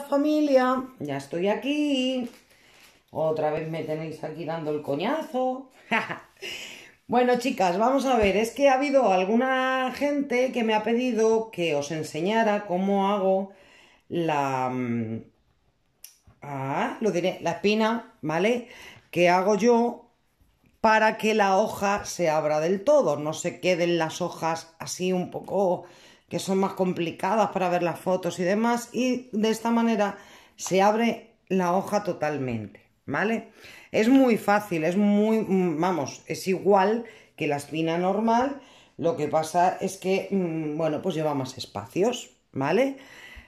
familia, ya estoy aquí. Otra vez me tenéis aquí dando el coñazo. bueno chicas, vamos a ver, es que ha habido alguna gente que me ha pedido que os enseñara cómo hago la... Mm, ah, lo diré, la espina, ¿vale? Que hago yo para que la hoja se abra del todo, no se queden las hojas así un poco que son más complicadas para ver las fotos y demás, y de esta manera se abre la hoja totalmente, ¿vale? Es muy fácil, es muy, vamos, es igual que la espina normal, lo que pasa es que, mm, bueno, pues lleva más espacios, ¿vale?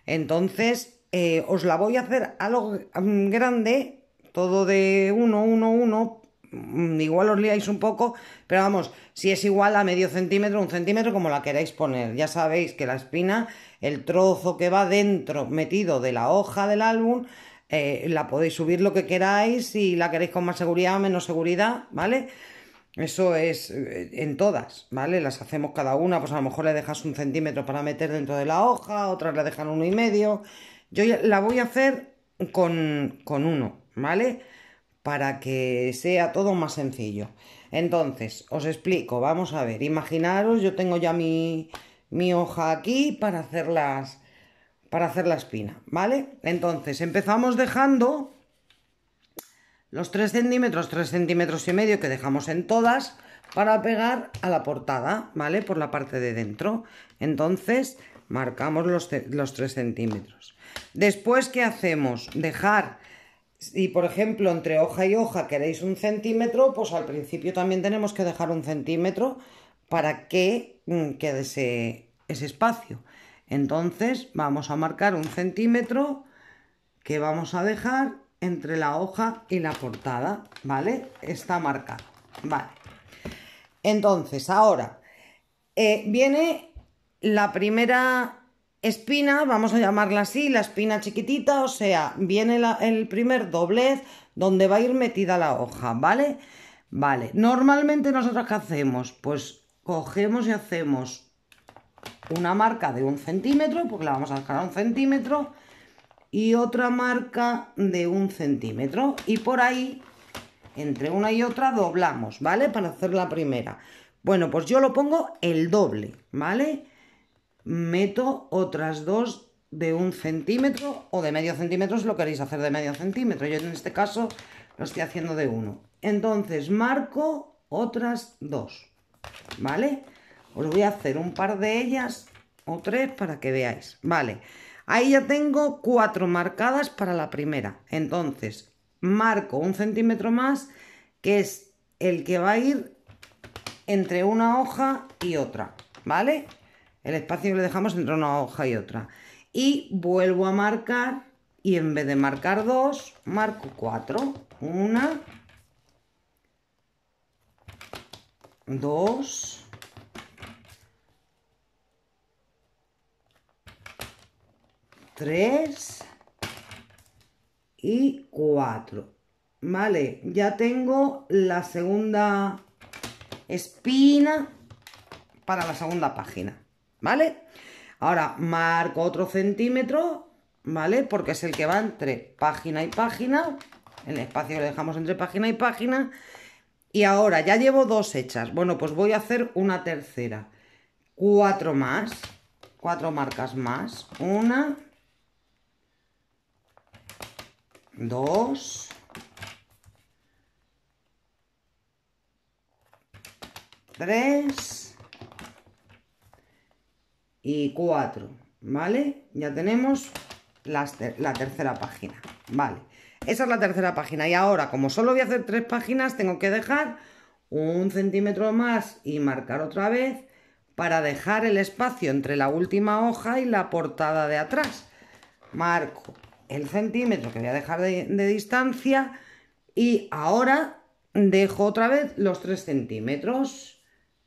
Entonces, eh, os la voy a hacer algo mm, grande, todo de 1, 1, 1, Mm, igual os liáis un poco, pero vamos, si es igual a medio centímetro, un centímetro, como la queráis poner. Ya sabéis que la espina, el trozo que va dentro, metido de la hoja del álbum, eh, la podéis subir lo que queráis, si la queréis con más seguridad o menos seguridad, ¿vale? Eso es eh, en todas, ¿vale? Las hacemos cada una, pues a lo mejor le dejas un centímetro para meter dentro de la hoja, otras le dejan uno y medio. Yo la voy a hacer con, con uno, ¿vale? para que sea todo más sencillo. Entonces, os explico, vamos a ver, imaginaros, yo tengo ya mi, mi hoja aquí para hacer las para hacer la espina, ¿vale? Entonces, empezamos dejando los 3 centímetros, 3 centímetros y medio que dejamos en todas para pegar a la portada, ¿vale? Por la parte de dentro. Entonces, marcamos los, los 3 centímetros. Después, ¿qué hacemos? Dejar y por ejemplo, entre hoja y hoja queréis un centímetro, pues al principio también tenemos que dejar un centímetro para que mm, quede ese, espacio. Entonces vamos a marcar un centímetro que vamos a dejar entre la hoja y la portada, ¿vale? Está marcado, ¿vale? Entonces, ahora eh, viene la primera espina, vamos a llamarla así, la espina chiquitita, o sea, viene el primer doblez donde va a ir metida la hoja, ¿vale? Vale, normalmente nosotros ¿qué hacemos? Pues cogemos y hacemos una marca de un centímetro, porque la vamos a sacar a un centímetro, y otra marca de un centímetro, y por ahí, entre una y otra, doblamos, ¿vale? Para hacer la primera. Bueno, pues yo lo pongo el doble, ¿vale? meto otras dos de un centímetro o de medio centímetro, si lo queréis hacer de medio centímetro. Yo en este caso lo estoy haciendo de uno. Entonces marco otras dos, ¿vale? Os voy a hacer un par de ellas o tres para que veáis, ¿vale? Ahí ya tengo cuatro marcadas para la primera. Entonces marco un centímetro más, que es el que va a ir entre una hoja y otra, ¿vale? El espacio que le dejamos entre una hoja y otra. Y vuelvo a marcar y en vez de marcar dos marco cuatro una dos tres y cuatro Vale, ya tengo la segunda espina para la segunda página. ¿vale? Ahora marco otro centímetro, ¿vale? Porque es el que va entre página y página, el espacio que le dejamos entre página y página, y ahora ya llevo dos hechas, bueno, pues voy a hacer una tercera, cuatro más, cuatro marcas más, una, dos, tres, y 4, ¿vale? Ya tenemos la tercera página, ¿vale? Esa es la tercera página y ahora, como solo voy a hacer tres páginas, tengo que dejar un centímetro más y marcar otra vez para dejar el espacio entre la última hoja y la portada de atrás. Marco el centímetro que voy a dejar de, distancia y ahora dejo otra vez los tres centímetros,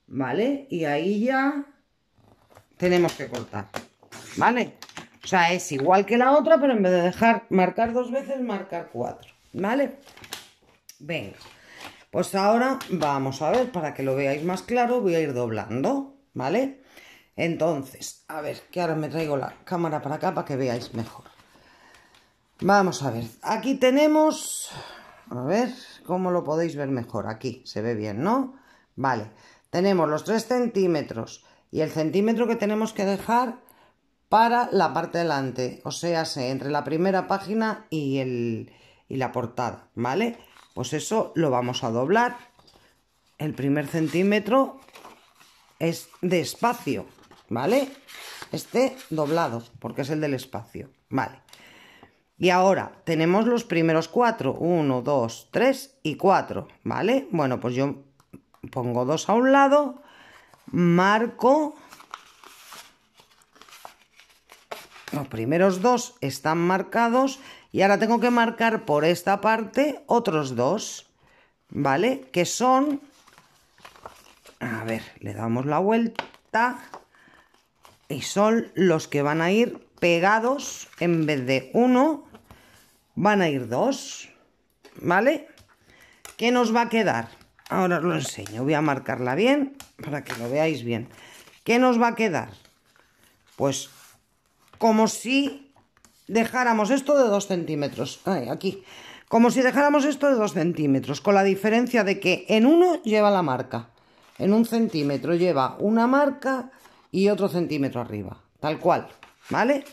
¿vale? Y ahí ya tenemos que cortar, ¿vale? O sea, es igual que la otra, pero en vez de dejar marcar dos veces, marcar cuatro, ¿vale? Venga, pues ahora vamos a ver, para que lo veáis más claro, voy a ir doblando, ¿vale? Entonces, a ver, que ahora me traigo la cámara para acá para que veáis mejor. Vamos a ver, aquí tenemos, a ver, cómo lo podéis ver mejor, aquí se ve bien, ¿no? Vale, tenemos los 3 centímetros, y el centímetro que tenemos que dejar para la parte delante, o sea, entre la primera página y, el, y la portada, ¿vale? Pues eso lo vamos a doblar. El primer centímetro es de espacio, ¿vale? Este doblado, porque es el del espacio, ¿vale? Y ahora tenemos los primeros cuatro, uno, dos, tres y cuatro, ¿vale? Bueno, pues yo pongo dos a un lado marco. Los primeros dos están marcados y ahora tengo que marcar por esta parte otros dos, ¿vale? Que son... A ver, le damos la vuelta y son los que van a ir pegados en vez de uno, van a ir dos, ¿vale? ¿Qué nos va a quedar? Ahora os lo enseño, voy a marcarla bien para que lo veáis bien. ¿Qué nos va a quedar? Pues como si dejáramos esto de dos centímetros. Ay, aquí. Como si dejáramos esto de dos centímetros, con la diferencia de que en uno lleva la marca. En un centímetro lleva una marca y otro centímetro arriba. Tal cual, ¿vale?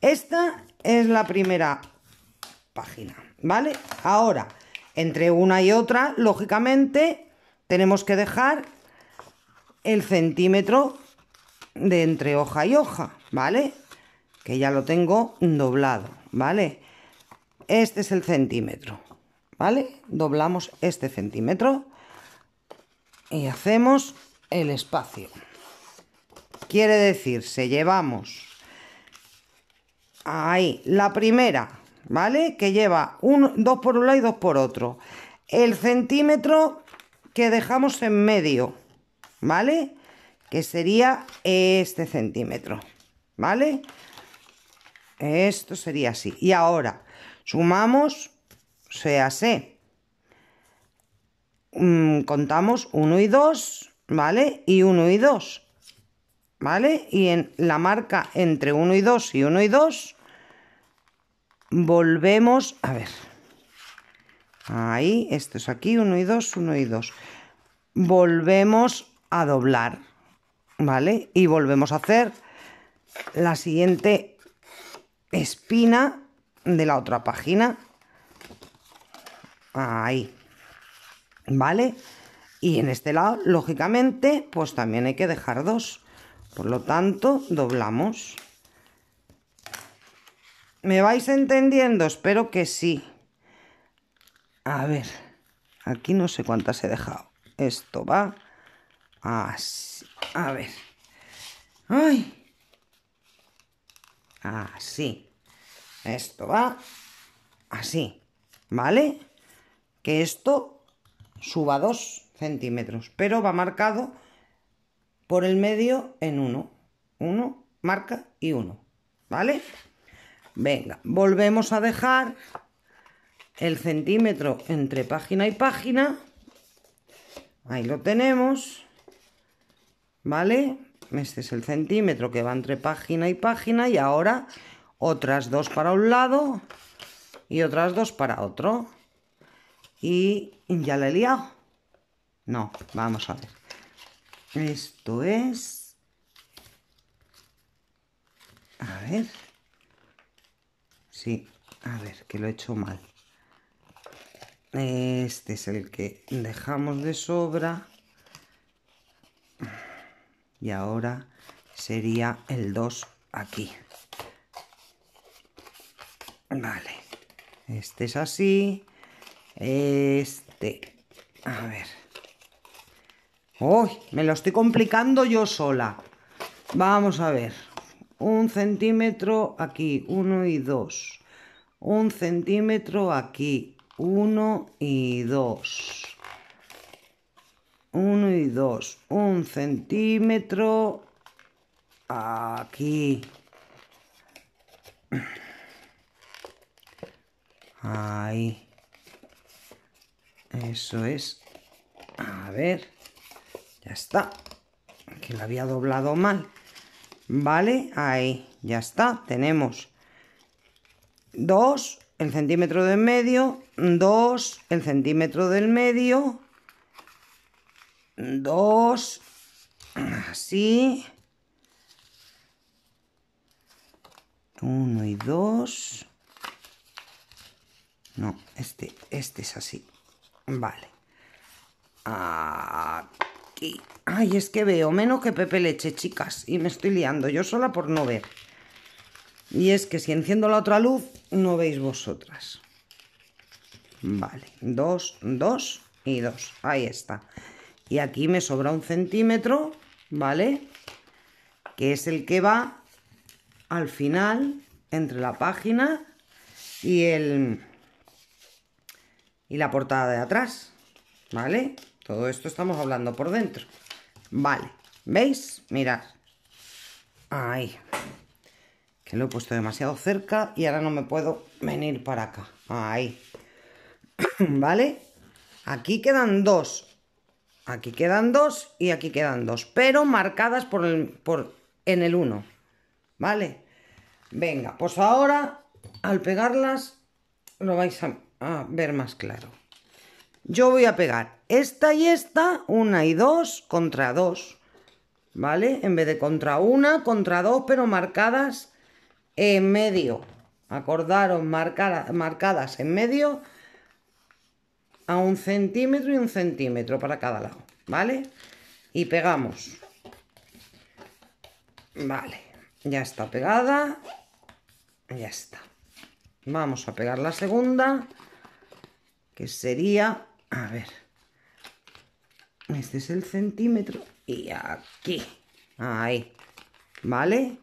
Esta es la primera página, ¿vale? Ahora, entre una y otra, lógicamente, tenemos que dejar el centímetro de entre hoja y hoja, ¿vale? Que ya lo tengo doblado, ¿vale? Este es el centímetro, ¿vale? Doblamos este centímetro y hacemos el espacio. Quiere decir, se llevamos ahí la primera, ¿vale? Que lleva un dos por un lado y dos por otro. El centímetro que dejamos en medio, ¿vale? Que sería este centímetro, ¿vale? Esto sería así. Y ahora sumamos, se hace, mm, contamos 1 y 2, ¿vale? Y 1 y 2, ¿vale? Y en la marca entre 1 y 2 y 1 y 2, volvemos, a ver, ahí, esto es aquí, 1 y 2, 1 y 2. Volvemos a doblar, ¿vale? Y volvemos a hacer la siguiente espina de la otra página. Ahí, ¿vale? Y en este lado, lógicamente, pues también hay que dejar dos. Por lo tanto, doblamos. ¿Me vais entendiendo? Espero que sí. A ver, aquí no sé cuántas he dejado. Esto va... Así. Ah, a ver. ¡Ay! Así. Ah, esto va así. ¿Vale? Que esto suba dos centímetros. Pero va marcado por el medio en uno. Uno, marca y uno. ¿Vale? Venga, volvemos a dejar el centímetro entre página y página. Ahí lo tenemos. ¿vale? Este es el centímetro que va entre página y página y ahora otras dos para un lado y otras dos para otro. Y ya la he liado. No, vamos a ver. Esto es... A ver. Sí, a ver, que lo he hecho mal. Este es el que dejamos de sobra y ahora sería el 2 aquí. Vale, este es así, este, a ver. ¡Uy! Me lo estoy complicando yo sola. Vamos a ver. Un centímetro aquí, uno y dos. Un centímetro aquí, uno y dos. Uno y 2, un centímetro aquí. Ahí. Eso es. A ver. Ya está. Que la había doblado mal. Vale, ahí. Ya está. Tenemos 2, el centímetro del medio, 2, el centímetro del medio, dos, así, uno y dos, no, este, este es así, vale, aquí, ay, es que veo menos que Pepe Leche, chicas, y me estoy liando yo sola por no ver, y es que si enciendo la otra luz, no veis vosotras, vale, dos, dos y dos, ahí está, y aquí me sobra un centímetro, ¿vale? Que es el que va al final entre la página y el y la portada de atrás, ¿vale? Todo esto estamos hablando por dentro. Vale, ¿veis? Mirad. Ahí. Que lo he puesto demasiado cerca y ahora no me puedo venir para acá. Ahí. ¿Vale? Aquí quedan dos. Aquí quedan dos y aquí quedan dos, pero marcadas por, en el 1. ¿Vale? Venga, pues ahora al pegarlas lo vais a, ver más claro. Yo voy a pegar esta y esta, una y dos contra dos. ¿Vale? En vez de contra una, contra dos, pero marcadas en medio. Acordaros, marcadas en medio a un centímetro y un centímetro para cada lado, ¿vale? Y pegamos. Vale, ya está pegada. Ya está. Vamos a pegar la segunda, que sería, a ver, este es el centímetro y aquí, ahí, ¿vale?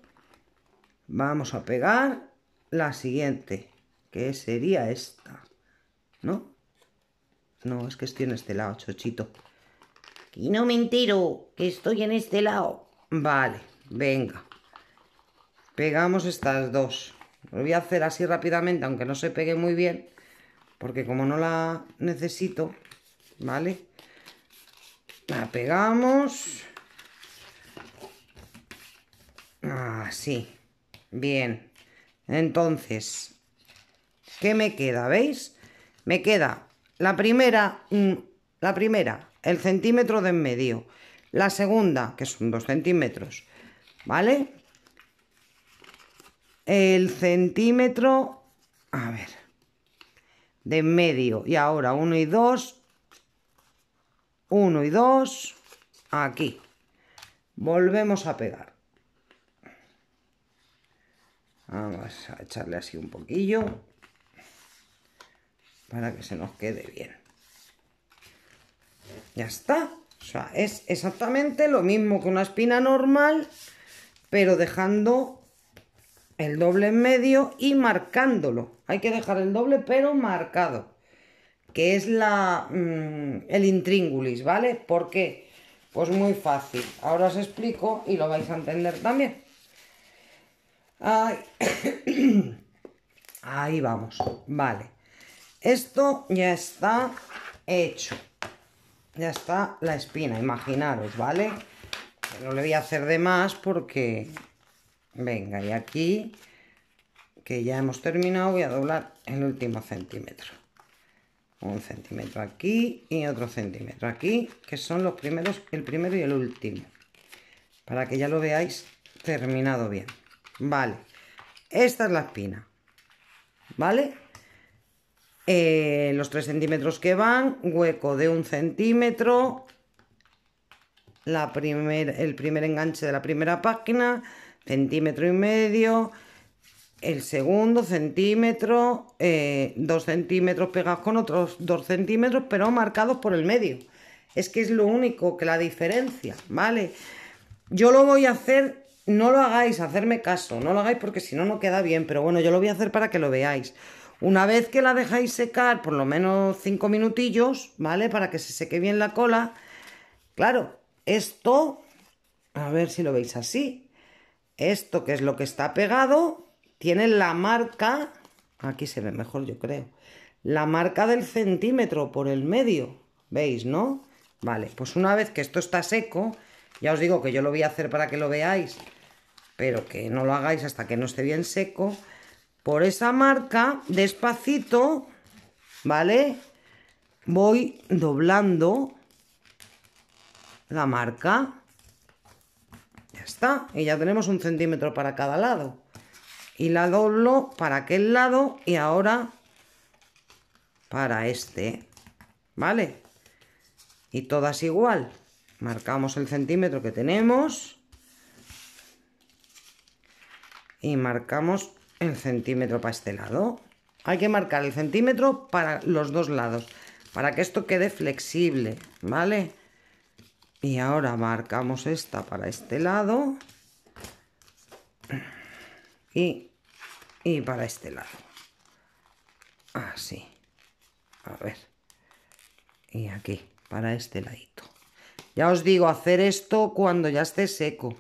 Vamos a pegar la siguiente, que sería esta, ¿no? No, es que estoy en este lado, chochito. Y no me entero que estoy en este lado. Vale, venga. Pegamos estas dos. Lo voy a hacer así rápidamente, aunque no se pegue muy bien. Porque como no la necesito, ¿vale? La pegamos. Así. Ah, bien. Entonces, ¿qué me queda? ¿Veis? Me queda la primera, mm, la primera, el centímetro de en medio. La segunda, que son dos centímetros, ¿vale? El centímetro, a ver, de en medio. Y ahora uno y dos, uno y dos, aquí. Volvemos a pegar. Vamos a echarle así un poquillo para que se nos quede bien. Ya está. O sea, es exactamente lo mismo que una espina normal, pero dejando el doble en medio y marcándolo. Hay que dejar el doble, pero marcado. Que es la, mm, el intríngulis, ¿vale? ¿Por qué? Pues muy fácil. Ahora os explico y lo vais a entender también. Ahí vamos. Vale. Esto ya está hecho. Ya está la espina, imaginaros, ¿vale? No le voy a hacer de más porque... Venga, y aquí, que ya hemos terminado, voy a doblar el último centímetro. Un centímetro aquí y otro centímetro aquí, que son los primeros, el primero y el último. Para que ya lo veáis terminado bien. Vale, esta es la espina. ¿Vale? Eh, los 3 centímetros que van, hueco de un centímetro, la el primer enganche de la primera página, centímetro y medio, el segundo centímetro, eh, dos centímetros pegados con otros dos centímetros, pero marcados por el medio. Es que es lo único que la diferencia, ¿vale? Yo lo voy a hacer, no lo hagáis, hacerme caso, no lo hagáis porque si no, no queda bien, pero bueno, yo lo voy a hacer para que lo veáis. Una vez que la dejáis secar por lo menos 5 minutillos, ¿vale? Para que se seque bien la cola. Claro, esto, a ver si lo veis así. Esto que es lo que está pegado, tiene la marca, aquí se ve mejor yo creo, la marca del centímetro por el medio. ¿Veis, no? Vale, pues una vez que esto está seco, ya os digo que yo lo voy a hacer para que lo veáis, pero que no lo hagáis hasta que no esté bien seco por esa marca, despacito, ¿vale? Voy doblando la marca. Ya está. Y ya tenemos un centímetro para cada lado. Y la doblo para aquel lado y ahora para este. ¿Vale? Y todas igual. Marcamos el centímetro que tenemos. Y marcamos el centímetro para este lado. Hay que marcar el centímetro para los dos lados, para que esto quede flexible, ¿vale? Y ahora marcamos esta para este lado y, y para este lado. Así. A ver. Y aquí, para este ladito. Ya os digo, hacer esto cuando ya esté seco.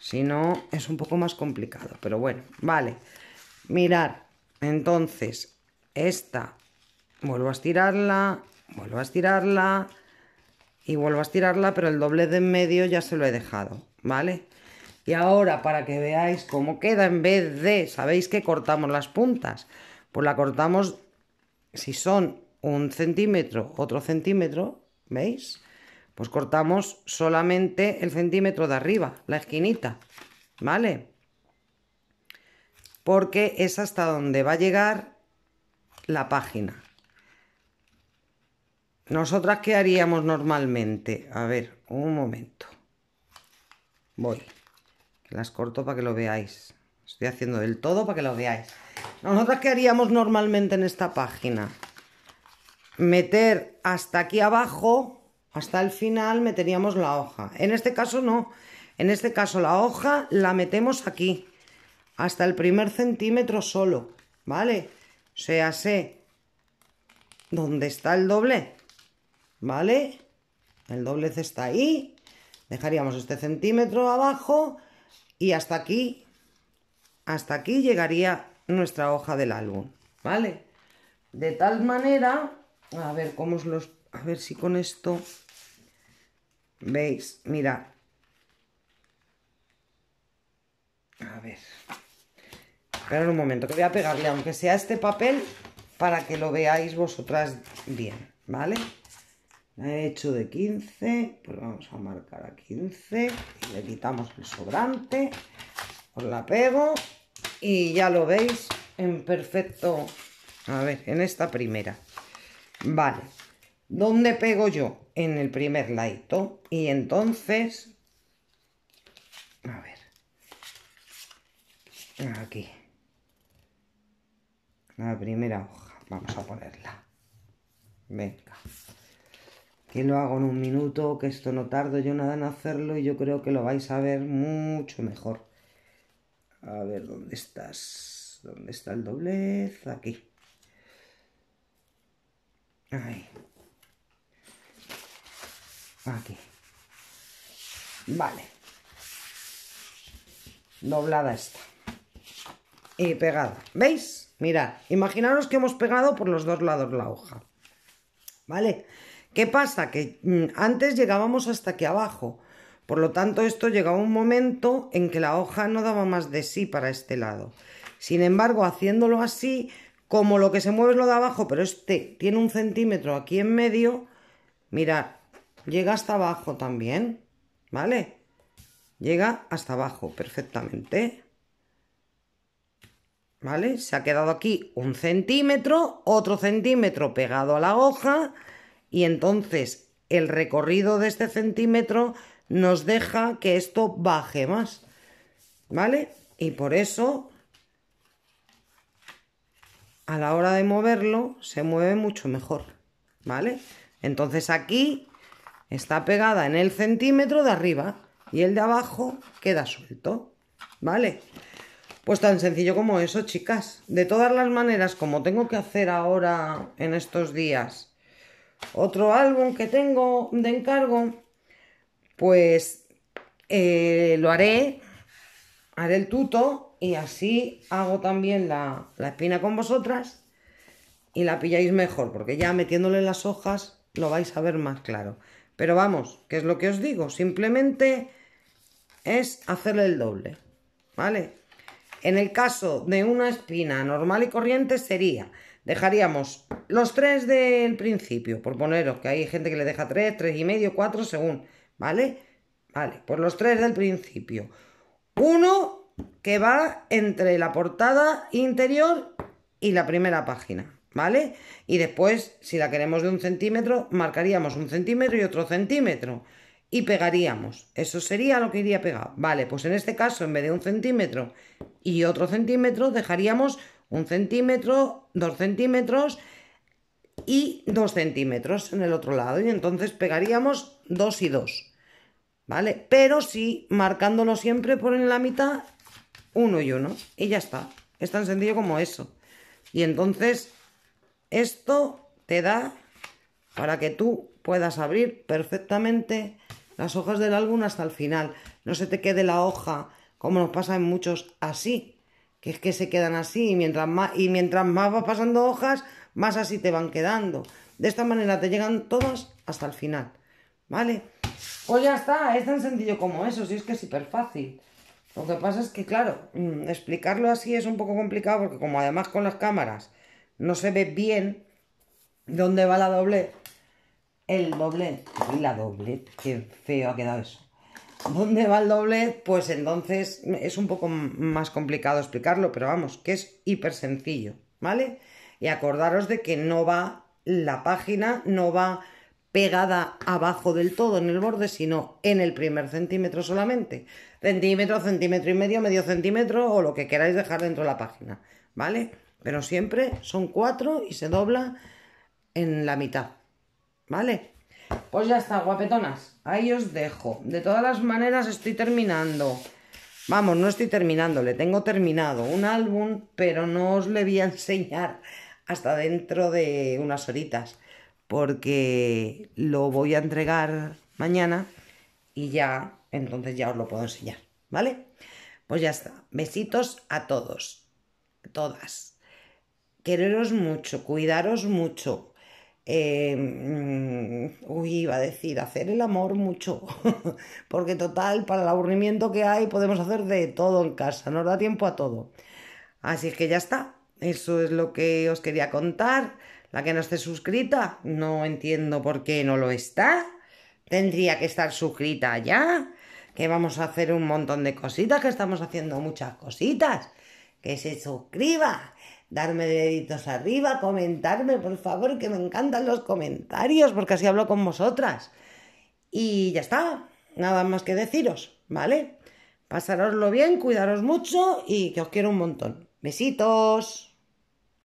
Si no, es un poco más complicado, pero bueno, vale. Mirar, entonces, esta, vuelvo a estirarla, vuelvo a estirarla y vuelvo a estirarla, pero el doble de en medio ya se lo he dejado, ¿vale? Y ahora, para que veáis cómo queda, en vez de, ¿sabéis que cortamos las puntas? Pues la cortamos, si son un centímetro, otro centímetro, ¿veis? Pues cortamos solamente el centímetro de arriba, la esquinita, ¿vale? Porque es hasta donde va a llegar la página. Nosotras, ¿qué haríamos normalmente? A ver, un momento. Voy. Las corto para que lo veáis. Estoy haciendo del todo para que lo veáis. Nosotras, ¿qué haríamos normalmente en esta página? Meter hasta aquí abajo hasta el final meteríamos la hoja. En este caso no. En este caso la hoja la metemos aquí. Hasta el primer centímetro solo. ¿Vale? O sea, sé dónde está el doble. ¿Vale? El doblez está ahí. Dejaríamos este centímetro abajo. Y hasta aquí. Hasta aquí llegaría nuestra hoja del álbum. ¿Vale? De tal manera. A ver cómo os los. A ver si con esto. ¿Veis? Mira A ver. Esperad un momento, que voy a pegarle, aunque sea este papel, para que lo veáis vosotras bien, ¿vale? He hecho de 15, pues vamos a marcar a 15. Y le quitamos el sobrante. Os la pego. Y ya lo veis en perfecto... A ver, en esta primera. Vale. ¿Dónde pego yo? En el primer laito. Y entonces... A ver. Aquí. La primera hoja. Vamos a ponerla. Venga. Que lo hago en un minuto, que esto no tardo yo nada en hacerlo y yo creo que lo vais a ver mucho mejor. A ver, ¿dónde estás? ¿Dónde está el doblez? Aquí. Ahí. Aquí. Vale. Doblada esta. Y pegada. ¿Veis? Mirad, imaginaros que hemos pegado por los dos lados la hoja. ¿Vale? ¿Qué pasa? Que mm, antes llegábamos hasta aquí abajo. Por lo tanto, esto llegaba un momento en que la hoja no daba más de sí para este lado. Sin embargo, haciéndolo así, como lo que se mueve es lo de abajo, pero este tiene un centímetro aquí en medio, mirad, llega hasta abajo también, ¿vale? Llega hasta abajo perfectamente. ¿Vale? Se ha quedado aquí un centímetro, otro centímetro pegado a la hoja y entonces el recorrido de este centímetro nos deja que esto baje más. ¿Vale? Y por eso a la hora de moverlo se mueve mucho mejor, ¿vale? Entonces aquí está pegada en el centímetro de arriba y el de abajo queda suelto. ¿Vale? Pues tan sencillo como eso, chicas. De todas las maneras, como tengo que hacer ahora en estos días otro álbum que tengo de encargo, pues eh, lo haré, haré el tuto y así hago también la, la espina con vosotras y la pilláis mejor, porque ya metiéndole las hojas lo vais a ver más claro. Pero vamos, ¿qué es lo que os digo, simplemente es hacerle el doble, ¿vale? En el caso de una espina normal y corriente sería, dejaríamos los tres del principio, por poneros que hay gente que le deja tres, tres y medio, cuatro, según, ¿vale? Vale, pues los tres del principio. Uno que va entre la portada interior y la primera página, ¿vale? Y después, si la queremos de un centímetro, marcaríamos un centímetro y otro centímetro y pegaríamos. Eso sería lo que iría pegado. Vale, pues en este caso, en vez de un centímetro y otro centímetro, dejaríamos un centímetro, dos centímetros y dos centímetros en el otro lado. Y entonces pegaríamos dos y dos. ¿Vale? Pero sí marcándolo siempre por en la mitad, uno y uno. Y ya está. Es tan sencillo como eso. Y entonces esto te da para que tú puedas abrir perfectamente las hojas del álbum hasta el final. No se te quede la hoja, como nos pasa en muchos, así. Que es que se quedan así y mientras más, y mientras más vas pasando hojas, más así te van quedando. De esta manera te llegan todas hasta el final. ¿Vale? Pues ya está, es tan sencillo como eso, si es que es súper fácil. Lo que pasa es que, claro, mm, explicarlo así es un poco complicado porque como además con las cámaras no se ve bien dónde va la doble. El doble, y la doble, qué feo ha quedado eso. ¿Dónde va el doble? Pues entonces es un poco más complicado explicarlo, pero vamos, que es hiper sencillo, ¿vale? Y acordaros de que no va la página, no va pegada abajo del todo en el borde, sino en el primer centímetro solamente. Centímetro, centímetro y medio, medio centímetro o lo que queráis dejar dentro de la página, ¿vale? pero siempre son cuatro y se dobla en la mitad, ¿vale? Pues ya está, guapetonas, ahí os dejo. De todas las maneras estoy terminando. Vamos, no estoy terminando, le tengo terminado un álbum, pero no os le voy a enseñar hasta dentro de unas horitas, porque lo voy a entregar mañana y ya, entonces ya os lo puedo enseñar, ¿vale? Pues ya está. Besitos a todos, todas quereros mucho, cuidaros mucho. Em, mm, uy, iba a decir, hacer el amor mucho, porque total, para el aburrimiento que hay podemos hacer de todo en casa, nos da tiempo a todo. Así que ya está, eso es lo que os quería contar. La que no esté suscrita, no entiendo por qué no lo está. Tendría que estar suscrita ya, que vamos a hacer un montón de cositas, que estamos haciendo muchas cositas. Que se suscriba darme deditos arriba, comentarme, por favor, que me encantan los comentarios, porque así hablo con vosotras. Y ya está, nada más que deciros, ¿vale? Pasaroslo bien, cuidaros mucho y que os quiero un montón. Besitos.